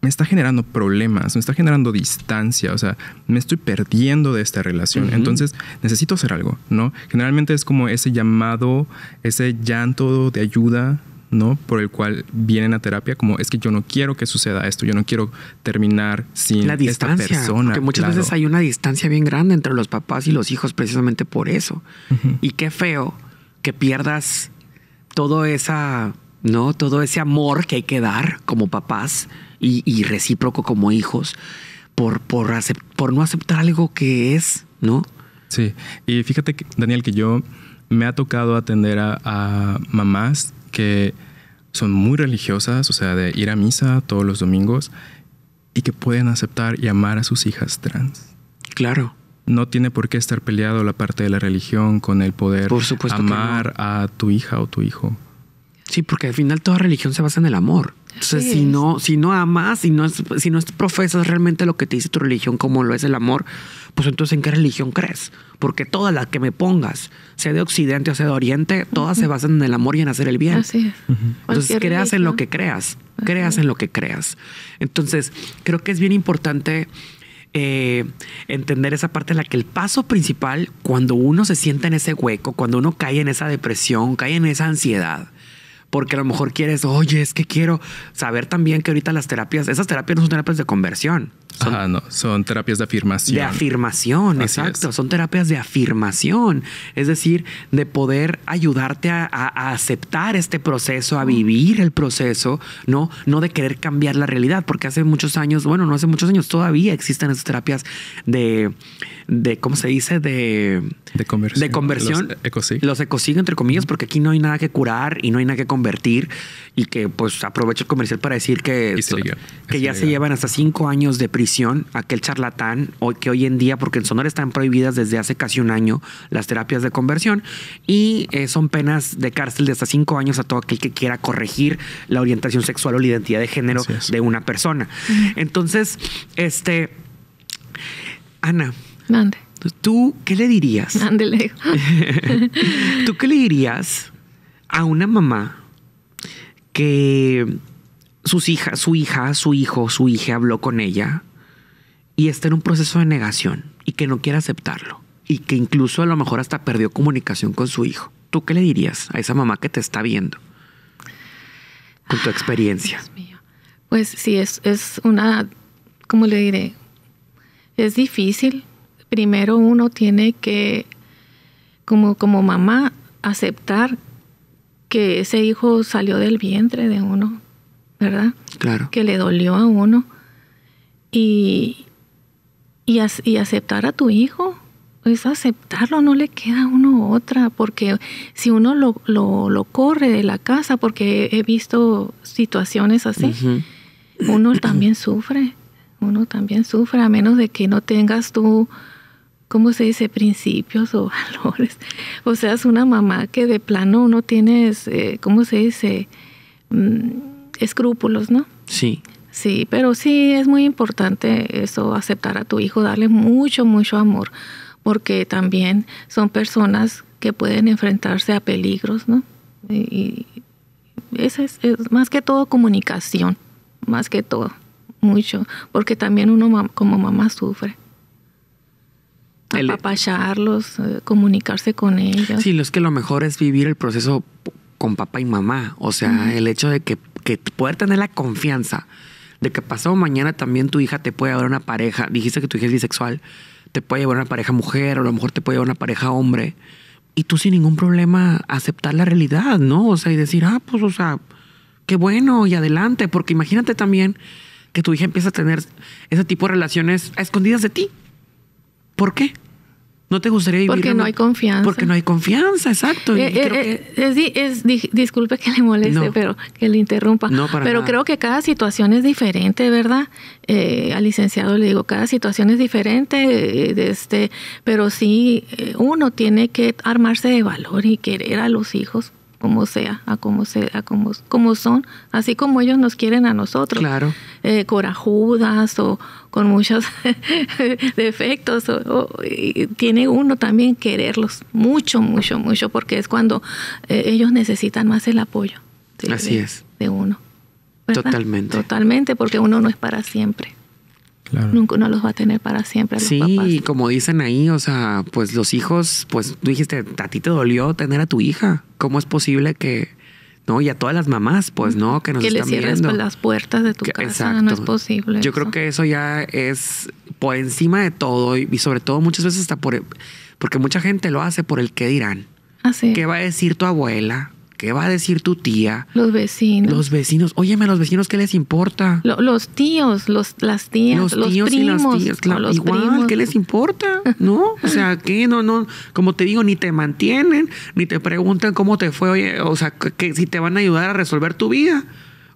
me está generando problemas, me está generando distancia, o sea, me estoy perdiendo de esta relación. Entonces, necesito hacer algo, ¿no? Generalmente es como ese llamado, ese llanto de ayuda, ¿no? Por el cual vienen a terapia, como es que yo no quiero que suceda esto, yo no quiero terminar sin La distancia, esta persona. Porque muchas veces hay una distancia bien grande entre los papás y los hijos precisamente por eso. Y qué feo que pierdas toda esa ¿no? Todo ese amor que hay que dar como papás y, recíproco como hijos por, por, no aceptar algo que es, ¿no? Sí, y fíjate, que, Daniel, que yo me ha tocado atender a, mamás que son muy religiosas, o sea, de ir a misa todos los domingos y que pueden aceptar y amar a sus hijas trans. Claro. No tiene por qué estar peleado la parte de la religión con el poder por amar a tu hija o tu hijo. Sí, porque al final toda religión se basa en el amor. Entonces, si no, si no amas, si no, si no profesas realmente lo que te dice tu religión, como lo es el amor, pues entonces en qué religión crees? Porque todas las que me pongas, sea de Occidente o sea de Oriente, todas se basan en el amor y en hacer el bien. Así es. Entonces creas en lo que creas, creas en lo que creas. Entonces, creo que es bien importante eh, entender esa parte en la que el paso principal, cuando uno se sienta en ese hueco, cuando uno cae en esa depresión, cae en esa ansiedad, porque a lo mejor quieres, oye, es que quiero saber también que ahorita las terapias, esas terapias no son terapias de conversión. Ah, no, son terapias de afirmación. De afirmación, exacto. Son terapias de afirmación. Es decir, de poder ayudarte a, aceptar este proceso, a vivir el proceso, ¿no? No de querer cambiar la realidad, porque hace muchos años, bueno, no hace muchos años, todavía existen esas terapias de, de ¿cómo se dice? De, de conversión. De conversión. Los ecosig. Los entre comillas, porque aquí no hay nada que curar y no hay nada que conversar y que pues aprovecho el comercial para decir que, que ya se llevan hasta cinco años de prisión aquel charlatán que hoy en día porque en Sonora están prohibidas desde hace casi un año las terapias de conversión y eh, son penas de cárcel de hasta cinco años a todo aquel que quiera corregir la orientación sexual o la identidad de género de una persona. Entonces, este Ana, ¿Tú qué le dirías? ¿Tú qué le dirías a una mamá que sus hija, su hija, su hijo, su hija habló con ella y está en un proceso de negación y que no quiere aceptarlo y que incluso a lo mejor hasta perdió comunicación con su hijo. ¿Tú qué le dirías a esa mamá que te está viendo con tu ah, experiencia? Pues sí, es, es una, ¿cómo le diré? Es difícil. Primero uno tiene que, como, como mamá, aceptar que ese hijo salió del vientre de uno, ¿verdad? Claro. Que le dolió a uno. Y, y, aceptar a tu hijo es aceptarlo, no le queda a uno otra, porque si uno lo, lo, corre de la casa, porque he visto situaciones así, uno también sufre, uno también sufre, a menos de que no tengas tú... ¿cómo se dice? Principios o valores. O sea, es una mamá que de plano uno tiene, eh, ¿cómo se dice? Mm, escrúpulos, ¿no? Sí. Sí, pero sí es muy importante eso, aceptar a tu hijo, darle mucho, mucho amor, porque también son personas que pueden enfrentarse a peligros, ¿no? Y eso es más que todo comunicación, más que todo, mucho, porque también uno como mamá sufre. El, apapacharlos, eh, comunicarse con ellos. Sí, es que lo mejor es vivir el proceso con papá y mamá. O sea, el hecho de que, poder tener la confianza de que pasado mañana también tu hija te puede llevar una pareja. Dijiste que tu hija es bisexual, te puede llevar una pareja mujer, o a lo mejor te puede llevar una pareja hombre. Y tú sin ningún problema aceptar la realidad, ¿no? O sea, y decir, ah, pues, o sea, qué bueno y adelante. Porque imagínate también que tu hija empieza a tener ese tipo de relaciones escondidas de ti. ¿Por qué? ¿No te gustaría vivir? Porque no hay confianza. Porque no hay confianza, exacto. Eh, eh, eh, es, disculpe que le moleste, pero que le interrumpa. pero creo que cada situación es diferente, ¿verdad? Eh, al licenciado le digo, cada situación es diferente, este, pero sí uno tiene que armarse de valor y querer a los hijos como sea, a como, sea, como, son, así como ellos nos quieren a nosotros. Claro. Eh, corajudas o con muchos defectos. tiene uno también quererlos mucho, mucho, mucho, porque es cuando eh, ellos necesitan más el apoyo. Así de, es. De uno. Totalmente. Totalmente, porque uno no es para siempre. Nunca uno los va a tener para siempre. sí, y como dicen ahí, o sea, pues los hijos, pues tú dijiste, a ti te dolió tener a tu hija. ¿Cómo es posible que, no? Y a todas las mamás, pues no, que nos que le cierres pues, las puertas de tu casa, no es posible. Yo creo que eso ya es por encima de todo y, sobre todo muchas veces está por, porque mucha gente lo hace por el qué dirán. Así. Ah, ¿Qué va a decir tu abuela? ¿Qué va a decir tu tía? Los vecinos. Los vecinos. Óyeme, los vecinos, ¿qué les importa? los tíos, los, las tías, los, los tíos y las tías. Claro, igual, ¿qué les importa? ¿No? O sea, ¿qué? no, no, como te digo, ni te mantienen, ni te preguntan cómo te fue, o sea, si te van a ayudar a resolver tu vida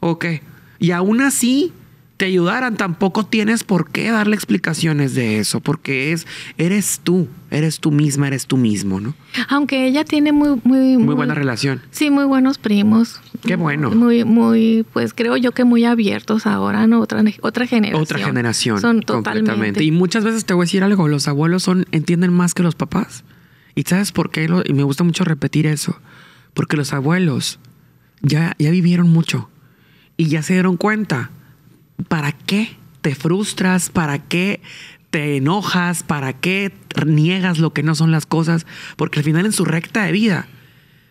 o qué. Y aún así, te ayudaran, tampoco tienes por qué darle explicaciones de eso, porque es, eres tú, eres tú misma, eres tú mismo, ¿no? Aunque ella tiene muy, muy, muy, buena relación. Sí, muy buenos primos. Qué bueno. Muy, muy, pues creo yo que muy abiertos ahora, ¿no? Otra, generación. Otra generación. Son totalmente. Y muchas veces te voy a decir algo, los abuelos son, entienden más que los papás. ¿Y sabes por qué? Y me gusta mucho repetir eso. Porque los abuelos ya, ya vivieron mucho y ya se dieron cuenta ¿para qué te frustras? ¿Para qué te enojas? ¿Para qué niegas lo que no son las cosas? Porque al final en su recta de vida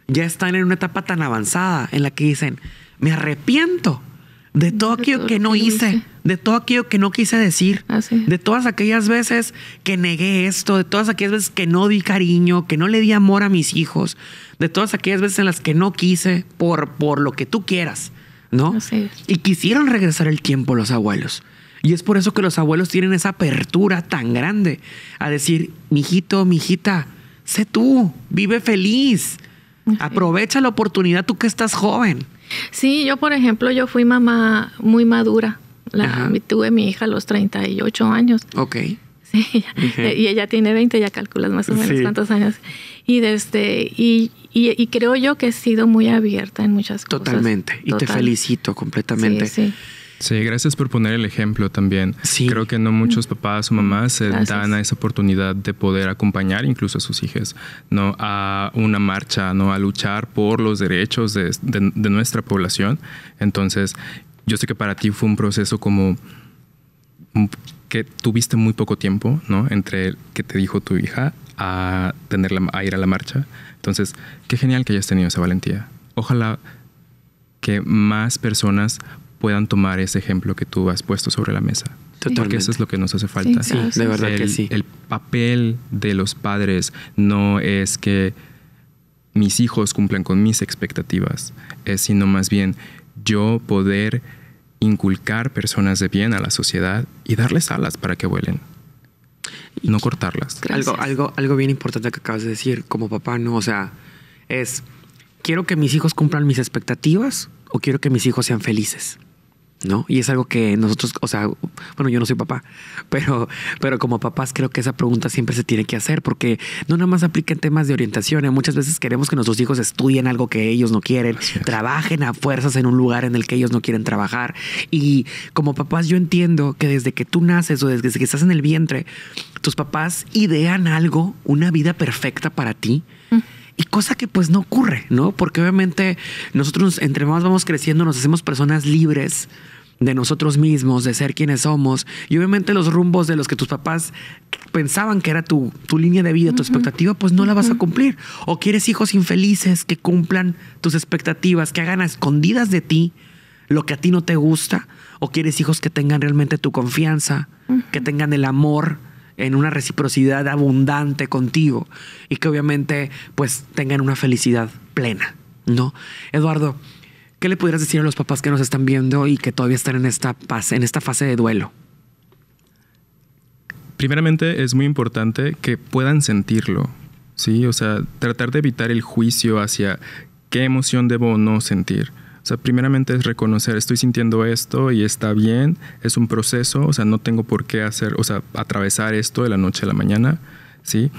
ya están en una etapa tan avanzada en la que dicen, me arrepiento de todo aquello que no hice, de todo aquello que no quise decir, de todas aquellas veces que negué esto, de todas aquellas veces que no di cariño, que no le di amor a mis hijos, de todas aquellas veces en las que no quise por, por lo que tú quieras. ¿no? Y quisieron regresar el tiempo los abuelos. Y es por eso que los abuelos tienen esa apertura tan grande a decir, mijito, mijita, sé tú, vive feliz, aprovecha la oportunidad tú que estás joven. Sí, yo por ejemplo, yo fui mamá muy madura. La, tuve mi hija a los 38 años. Ok. Sí, y ella tiene 20, ya calculas más o menos cuántos años. Y desde y, creo yo que he sido muy abierta en muchas cosas. Totalmente, y te felicito completamente. Sí, gracias por poner el ejemplo también. Creo que no muchos papás o mamás se dan a esa oportunidad de poder acompañar incluso a sus hijas, ¿no? A una marcha, ¿no? A luchar por los derechos de nuestra población. Entonces, yo sé que para ti fue un proceso como que tuviste muy poco tiempo, ¿no? Entre que te dijo tu hija a, a ir a la marcha. Entonces, qué genial que hayas tenido esa valentía. Ojalá que más personas puedan tomar ese ejemplo que tú has puesto sobre la mesa. Porque eso es lo que nos hace falta. Sí, de verdad que sí. El papel de los padres no es que mis hijos cumplan con mis expectativas, es sino más bien yo poder inculcar personas de bien a la sociedad y darles alas para que vuelen. no cortarlas. Algo, algo, algo bien importante que acabas de decir como papá, ¿no? O sea, es, quiero que mis hijos cumplan mis expectativas o quiero que mis hijos sean felices. ¿no? Y es algo que nosotros, o sea, bueno, yo no soy papá, pero, pero como papás creo que esa pregunta siempre se tiene que hacer porque no nada más aplica en temas de orientación, ¿eh? muchas veces queremos que nuestros hijos estudien algo que ellos no quieren, trabajen a fuerzas en un lugar en el que ellos no quieren trabajar. Y como papás yo entiendo que desde que tú naces o desde que estás en el vientre, tus papás idean algo, una vida perfecta para ti. Mm. Y cosa que pues no ocurre, ¿no? Porque obviamente nosotros entre más vamos creciendo nos hacemos personas libres de nosotros mismos, de ser quienes somos. Y obviamente los rumbos de los que tus papás pensaban que era tu, tu línea de vida, tu expectativa, pues no la vas a cumplir. O quieres hijos infelices que cumplan tus expectativas, que hagan a escondidas de ti lo que a ti no te gusta. O quieres hijos que tengan realmente tu confianza, que tengan el amor, en una reciprocidad abundante contigo y que obviamente pues tengan una felicidad plena, ¿no? Eduardo, ¿qué le pudieras decir a los papás que nos están viendo y que todavía están en esta, fase, en esta fase de duelo? Primeramente es muy importante que puedan sentirlo, ¿sí? O sea, tratar de evitar el juicio hacia qué emoción debo no sentir o sea, primeramente es reconocer, estoy sintiendo esto y está bien, es un proceso, o sea, no tengo por qué hacer, o sea, atravesar esto de la noche a la mañana, ¿sí?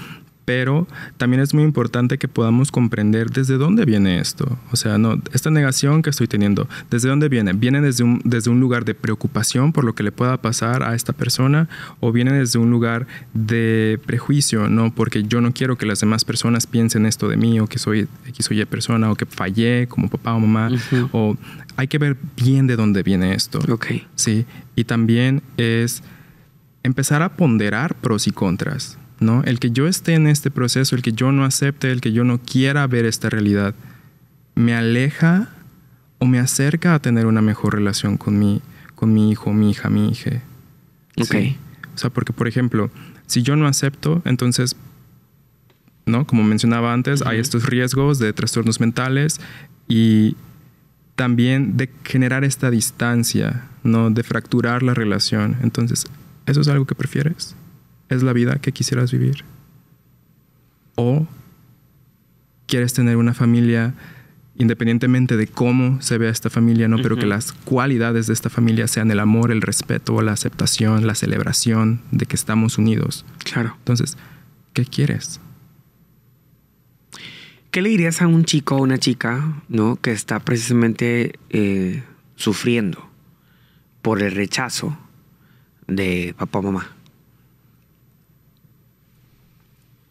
pero también es muy importante que podamos comprender desde dónde viene esto. O sea, no, esta negación que estoy teniendo, ¿desde dónde viene? ¿Viene desde un, desde un lugar de preocupación por lo que le pueda pasar a esta persona o viene desde un lugar de prejuicio, no? Porque yo no quiero que las demás personas piensen esto de mí o que soy X o Y persona o que fallé como papá o mamá o hay que ver bien de dónde viene esto. Sí, y también es empezar a ponderar pros y contras. ¿no? El que yo esté en este proceso, el que yo no acepte, el que yo no quiera ver esta realidad, me aleja o me acerca a tener una mejor relación con mi, con mi hijo, mi hija, mi hija. Ok. O sea, porque, por ejemplo, si yo no acepto, entonces, ¿no? Como mencionaba antes, hay estos riesgos de trastornos mentales y también de generar esta distancia, ¿no? De fracturar la relación. Entonces, ¿eso es algo que prefieres? es la vida que quisieras vivir? ¿O quieres tener una familia independientemente de cómo se vea esta familia, no, pero que las cualidades de esta familia sean el amor, el respeto, la aceptación, la celebración de que estamos unidos. Claro. Entonces, ¿qué quieres? ¿Qué le dirías a un chico o una chica, no, que está precisamente eh, sufriendo por el rechazo de papá o mamá?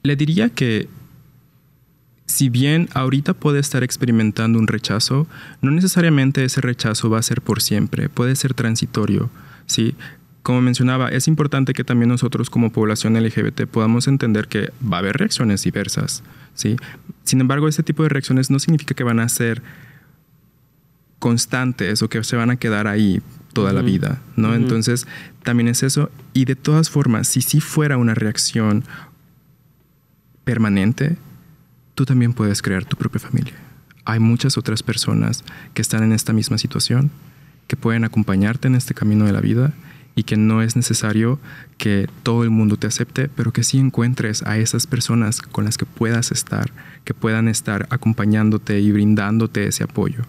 le diría que si bien ahorita puede estar experimentando un rechazo, no necesariamente ese rechazo va a ser por siempre, puede ser transitorio, ¿sí? Como mencionaba, es importante que también nosotros como población LGBT podamos entender que va a haber reacciones diversas, ¿sí? Sin embargo, este tipo de reacciones no significa que van a ser constantes o que se van a quedar ahí toda la vida, ¿no? Entonces, también es eso. Y de todas formas, si sí fuera una reacción permanente, tú también puedes crear tu propia familia. Hay muchas otras personas que están en esta misma situación, que pueden acompañarte en este camino de la vida y que no es necesario que todo el mundo te acepte, pero que sí encuentres a esas personas con las que puedas estar, que puedan estar acompañándote y brindándote ese apoyo.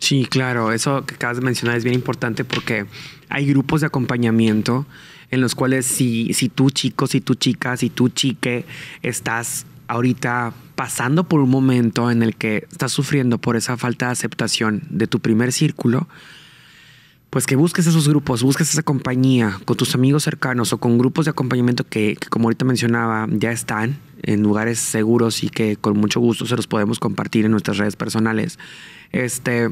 Sí, claro, eso que acabas de mencionar es bien importante porque hay grupos de acompañamiento en los cuales si, tú chico, si tú chica, si tú chique, estás ahorita pasando por un momento en el que estás sufriendo por esa falta de aceptación de tu primer círculo, pues que busques esos grupos, busques esa compañía con tus amigos cercanos o con grupos de acompañamiento que, como ahorita mencionaba, ya están en lugares seguros y que con mucho gusto se los podemos compartir en nuestras redes personales este,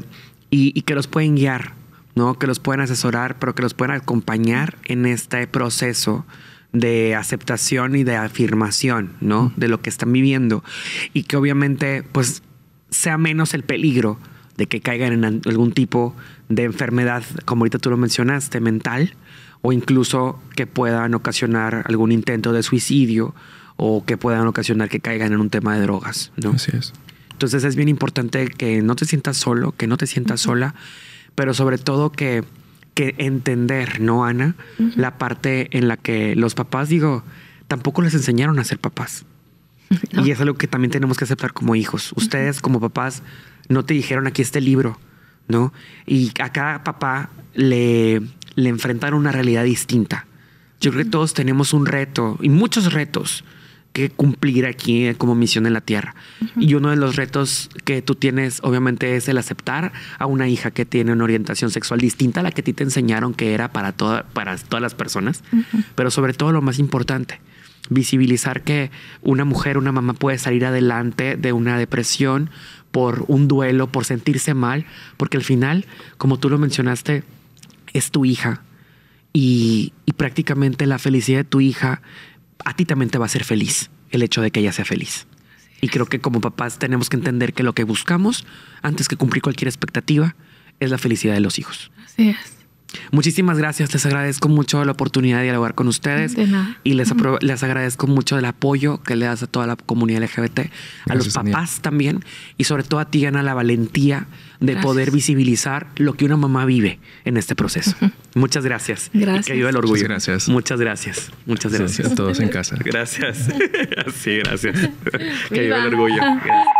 y, que los pueden guiar, ¿no? que los pueden asesorar, pero que los pueden acompañar en este proceso de aceptación y de afirmación, ¿no? De lo que están viviendo. Y que obviamente, pues, sea menos el peligro de que caigan en algún tipo de enfermedad, como ahorita tú lo mencionaste, mental, o incluso que puedan ocasionar algún intento de suicidio o que puedan ocasionar que caigan en un tema de drogas, ¿no? Así es. Entonces es bien importante que no te sientas solo, que no te sientas sola, pero sobre todo que, entender, ¿no, Ana? La parte en la que los papás, digo, tampoco les enseñaron a ser papás. Y es algo que también tenemos que aceptar como hijos. Ustedes como papás no te dijeron aquí este libro, ¿no? Y a cada papá le, le enfrentaron una realidad distinta. Yo creo que todos tenemos un reto y muchos retos que cumplir aquí como misión en la tierra. Y uno de los retos que tú tienes, obviamente, es el aceptar a una hija que tiene una orientación sexual distinta a la que a ti te enseñaron que era para, toda, para todas las personas, pero sobre todo lo más importante, visibilizar que una mujer, una mamá puede salir adelante de una depresión por un duelo, por sentirse mal, porque al final, como tú lo mencionaste, es tu hija, y, prácticamente la felicidad de tu hija a ti también te va a ser feliz el hecho de que ella sea feliz. Y creo que como papás tenemos que entender que lo que buscamos, antes que cumplir cualquier expectativa, es la felicidad de los hijos. Así Muchísimas gracias, les agradezco mucho la oportunidad de dialogar con ustedes y les, les agradezco mucho el apoyo que le das a toda la comunidad LGBT, a los papás también y sobre todo a ti, Ana, la valentía de poder visibilizar lo que una mamá vive en este proceso. Muchas gracias. Gracias. que viva el orgullo. Muchas gracias. Muchas gracias. Muchas gracias. a todos en casa. Gracias. sí, gracias. que viva el orgullo.